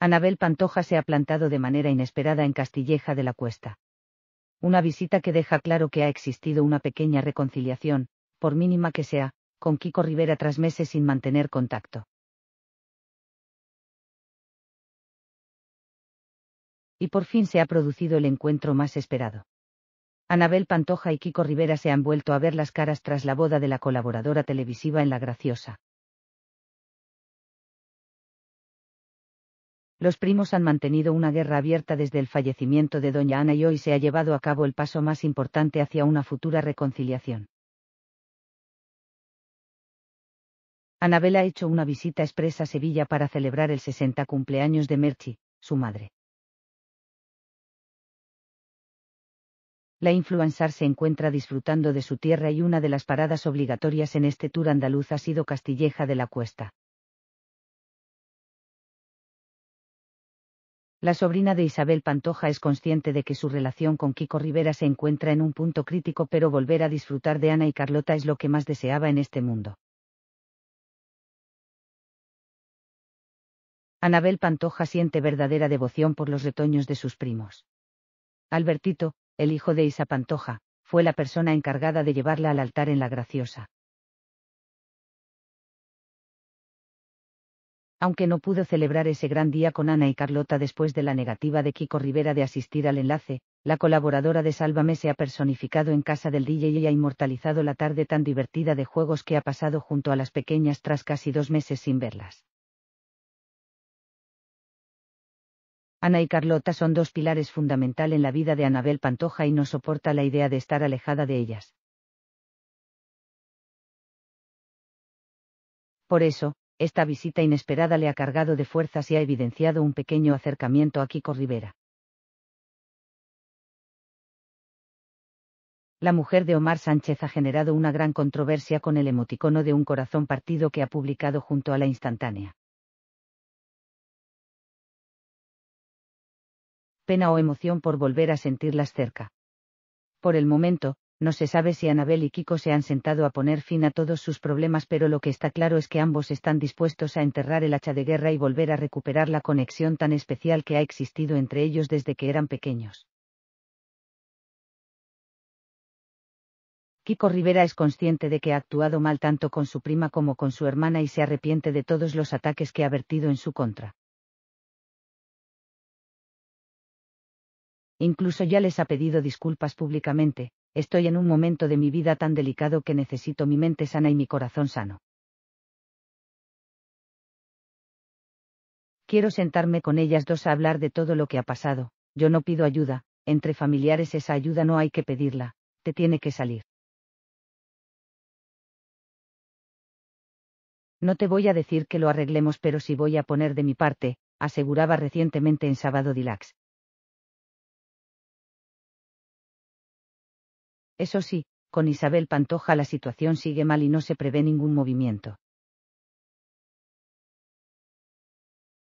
Anabel Pantoja se ha plantado de manera inesperada en Castilleja de la Cuesta. Una visita que deja claro que ha existido una pequeña reconciliación, por mínima que sea, con Kiko Rivera tras meses sin mantener contacto. Y por fin se ha producido el encuentro más esperado. Anabel Pantoja y Kiko Rivera se han vuelto a ver las caras tras la boda de la colaboradora televisiva en La Graciosa. Los primos han mantenido una guerra abierta desde el fallecimiento de doña Ana y hoy se ha llevado a cabo el paso más importante hacia una futura reconciliación. Anabel ha hecho una visita expresa a Sevilla para celebrar el 60 cumpleaños de Merchi, su madre. La influencer se encuentra disfrutando de su tierra y una de las paradas obligatorias en este tour andaluz ha sido Castilleja de la Cuesta. La sobrina de Isabel Pantoja es consciente de que su relación con Kiko Rivera se encuentra en un punto crítico, pero volver a disfrutar de Ana y Carlota es lo que más deseaba en este mundo. Anabel Pantoja siente verdadera devoción por los retoños de sus primos. Albertito, el hijo de Isa Pantoja, fue la persona encargada de llevarla al altar en la Graciosa. aunque no pudo celebrar ese gran día con Ana y Carlota después de la negativa de Kiko Rivera de asistir al enlace, la colaboradora de Sálvame se ha personificado en casa del DJ y ha inmortalizado la tarde tan divertida de juegos que ha pasado junto a las pequeñas tras casi dos meses sin verlas. Ana y Carlota son dos pilares fundamental en la vida de Anabel Pantoja y no soporta la idea de estar alejada de ellas. Por eso, esta visita inesperada le ha cargado de fuerzas y ha evidenciado un pequeño acercamiento a Kiko Rivera. La mujer de Omar Sánchez ha generado una gran controversia con el emoticono de un corazón partido que ha publicado junto a la instantánea. Pena o emoción por volver a sentirlas cerca. Por el momento, no se sabe si Anabel y Kiko se han sentado a poner fin a todos sus problemas, pero lo que está claro es que ambos están dispuestos a enterrar el hacha de guerra y volver a recuperar la conexión tan especial que ha existido entre ellos desde que eran pequeños. Kiko Rivera es consciente de que ha actuado mal tanto con su prima como con su hermana y se arrepiente de todos los ataques que ha vertido en su contra. Incluso ya les ha pedido disculpas públicamente, estoy en un momento de mi vida tan delicado que necesito mi mente sana y mi corazón sano. Quiero sentarme con ellas dos a hablar de todo lo que ha pasado, yo no pido ayuda, entre familiares esa ayuda no hay que pedirla, te tiene que salir. No te voy a decir que lo arreglemos, pero sí voy a poner de mi parte, aseguraba recientemente en Sábado Dilax. Eso sí, con Isabel Pantoja la situación sigue mal y no se prevé ningún movimiento.